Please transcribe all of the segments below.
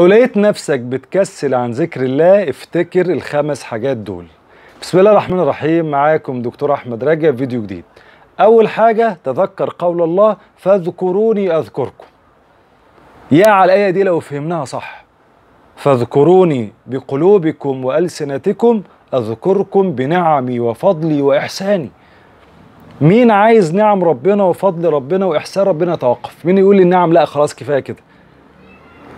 لو لقيت نفسك بتكسل عن ذكر الله افتكر الخمس حاجات دول بسم الله الرحمن الرحيم معاكم دكتور احمد رجب فيديو جديد اول حاجه تذكر قول الله فاذكروني اذكركم يا على الايه دي لو فهمناها صح فاذكروني بقلوبكم والسنتكم اذكركم بنعمي وفضلي واحساني مين عايز نعم ربنا وفضل ربنا واحسان ربنا توقف مين يقول لي النعم لا خلاص كفايه كده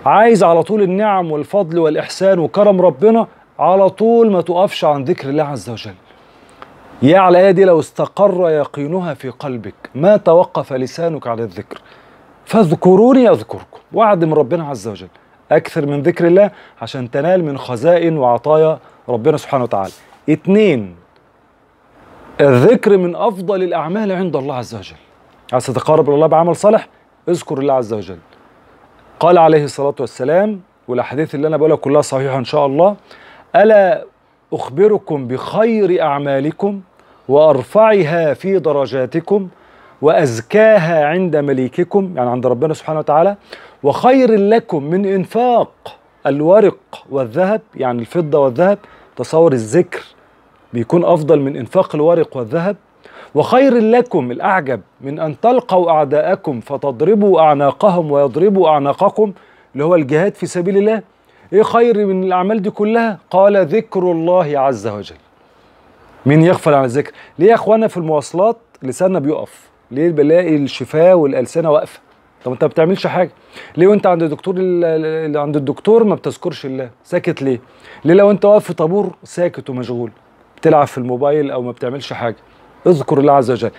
عايز على طول النعم والفضل والإحسان وكرم ربنا على طول ما تقفش عن ذكر الله عز وجل يا على آية دي لو استقر يقينها في قلبك ما توقف لسانك على الذكر فاذكروني أذكركم وعد من ربنا عز وجل أكثر من ذكر الله عشان تنال من خزائن وعطايا ربنا سبحانه وتعالى اتنين الذكر من أفضل الأعمال عند الله عز وجل عايز تتقرب لله بعمل صالح اذكر الله عز وجل قال عليه الصلاة والسلام والأحاديث اللي أنا بقولها كلها صحيحة إن شاء الله ألا أخبركم بخير أعمالكم وأرفعها في درجاتكم وأزكاها عند مليككم يعني عند ربنا سبحانه وتعالى وخير لكم من إنفاق الورق والذهب يعني الفضة والذهب تصور الذكر بيكون أفضل من إنفاق الورق والذهب وخير لكم الأعجب من أن تلقوا أعداءكم فتضربوا أعناقهم ويضربوا أعناقكم اللي هو الجهاد في سبيل الله إيه خير من الأعمال دي كلها قال ذكر الله عز وجل مين يغفل عن الذكر ليه يا أخوانا في المواصلات لساننا بيقف ليه بلاقي الشفاه والألسنة واقفة طب انت ما بتعملش حاجه ليه وانت عند الدكتور اللي عند الدكتور ما بتذكرش الله ساكت ليه ليه لو انت واقف في طابور ساكت ومشغول بتلعب في الموبايل او ما بتعملش حاجه اذكر الله عز وجل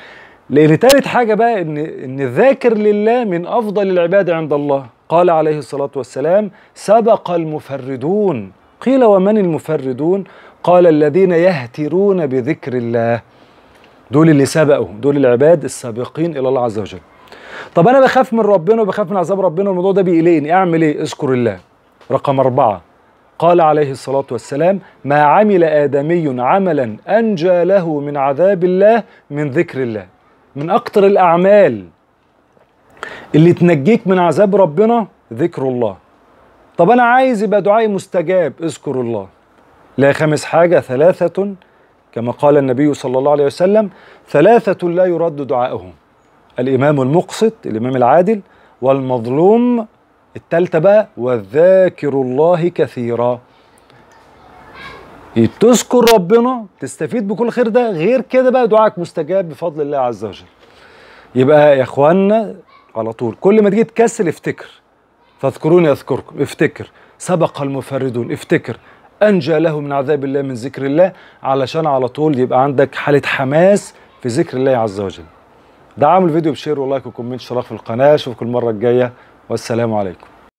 لان ثالث حاجه بقى ان ان الذاكر لله من افضل العباد عند الله قال عليه الصلاه والسلام سبق المفردون قيل ومن المفردون قال الذين يهترون بذكر الله دول اللي سبقوا دول العباد السابقين الى الله عز وجل طب انا بخاف من ربنا وبخاف من عذاب ربنا والموضوع ده بيقلقني اعمل ايه اذكر الله رقم أربعة قال عليه الصلاة والسلام ما عمل آدمي عملا أنجى له من عذاب الله من ذكر الله من أكتر الأعمال اللي تنجيك من عذاب ربنا ذكر الله طب أنا عايز يبقى دعائي مستجاب اذكر الله لا خامس حاجة ثلاثة كما قال النبي صلى الله عليه وسلم ثلاثة لا يرد دعائهم الإمام المقسط الإمام العادل والمظلوم التالتة بقى وذاكر الله كثيرا تذكر ربنا تستفيد بكل خير ده غير كده بقى دعائك مستجاب بفضل الله عز وجل يبقى يا اخوانا على طول كل ما تيجي تكسل افتكر فاذكروني اذكركم افتكر سبق المفردون افتكر انجى له من عذاب الله من ذكر الله علشان على طول يبقى عندك حاله حماس في ذكر الله عز وجل دعم الفيديو بشير ولايك وكومنت اشتراك في القناه اشوفكم المره الجايه والسلام عليكم